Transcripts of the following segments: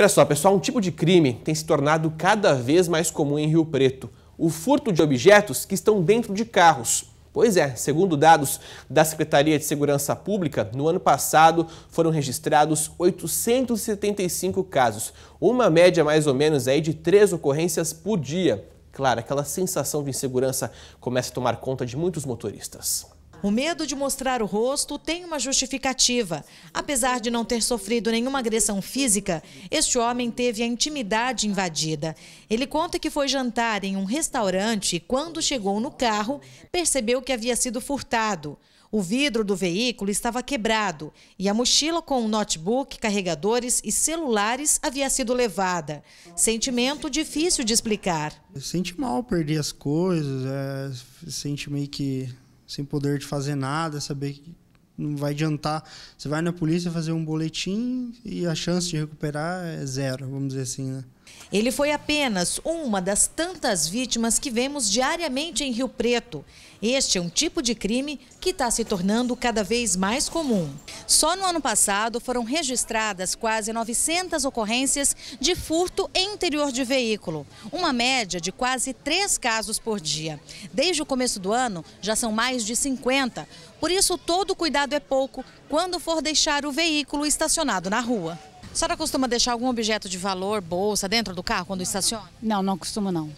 olha só, pessoal, um tipo de crime tem se tornado cada vez mais comum em Rio Preto: o furto de objetos que estão dentro de carros. Pois é, segundo dados da Secretaria de Segurança Pública, no ano passado foram registrados 875 casos, uma média mais ou menos aí de três ocorrências por dia. Claro, aquela sensação de insegurança começa a tomar conta de muitos motoristas. O medo de mostrar o rosto tem uma justificativa. Apesar de não ter sofrido nenhuma agressão física, este homem teve a intimidade invadida. Ele conta que foi jantar em um restaurante e, quando chegou no carro, percebeu que havia sido furtado. O vidro do veículo estava quebrado e a mochila com notebook, carregadores e celulares havia sido levada. Sentimento difícil de explicar. Eu senti mal perder as coisas, é, senti meio que sem poder de fazer nada, saber que não vai adiantar. Você vai na polícia fazer um boletim e a chance de recuperar é zero, vamos dizer assim, né? Ele foi apenas uma das tantas vítimas que vemos diariamente em Rio Preto. Este é um tipo de crime que está se tornando cada vez mais comum. Só no ano passado foram registradas quase 900 ocorrências de furto em interior de veículo, uma média de quase três casos por dia. Desde o começo do ano, já são mais de 50. Por isso, todo cuidado é pouco quando for deixar o veículo estacionado na rua. A senhora costuma deixar algum objeto de valor, bolsa, dentro do carro quando estaciona? Não, não costumo não.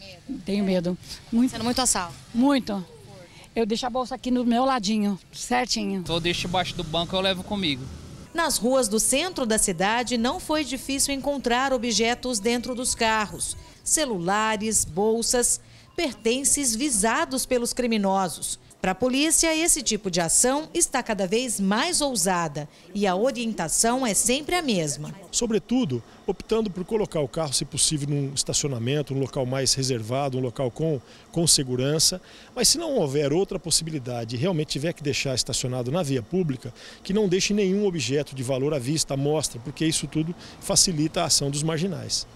Tenho medo. Muito. Sendo muito assalto? Muito. Eu deixo a bolsa aqui no meu ladinho, certinho. Todo então, deixo debaixo do banco, eu levo comigo. Nas ruas do centro da cidade, não foi difícil encontrar objetos dentro dos carros. Celulares, bolsas, pertences visados pelos criminosos. Para a polícia, esse tipo de ação está cada vez mais ousada e a orientação é sempre a mesma. Sobretudo, optando por colocar o carro, se possível, num estacionamento, num local mais reservado, um local com, com segurança. Mas se não houver outra possibilidade e realmente tiver que deixar estacionado na via pública, que não deixe nenhum objeto de valor à vista, à mostra, porque isso tudo facilita a ação dos marginais.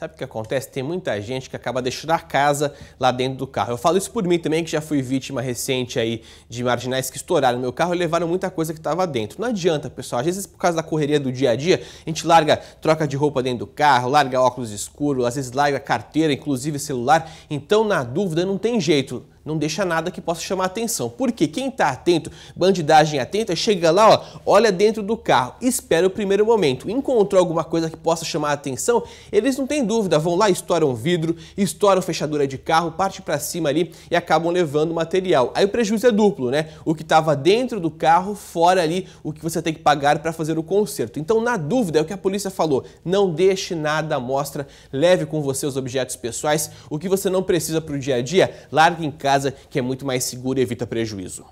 Sabe o que acontece? Tem muita gente que acaba deixando a casa lá dentro do carro. Eu falo isso por mim também, que já fui vítima recente aí de marginais que estouraram meu carro e levaram muita coisa que estava dentro. Não adianta, pessoal. Às vezes, por causa da correria do dia a dia, a gente larga troca de roupa dentro do carro, larga óculos escuros, às vezes larga carteira, inclusive celular. Então, na dúvida, não tem jeito não deixa nada que possa chamar atenção. Porque quem está atento, bandidagem atenta, chega lá, ó, olha dentro do carro, espera o primeiro momento, encontrou alguma coisa que possa chamar atenção, eles não têm dúvida, vão lá, estouram vidro, estouram fechadura de carro, parte para cima ali e acabam levando o material. Aí o prejuízo é duplo, né? O que estava dentro do carro, fora ali o que você tem que pagar para fazer o conserto. Então, na dúvida, é o que a polícia falou, não deixe nada à mostra, leve com você os objetos pessoais, o que você não precisa para o dia a dia, largue em casa casa que é muito mais seguro e evita prejuízo.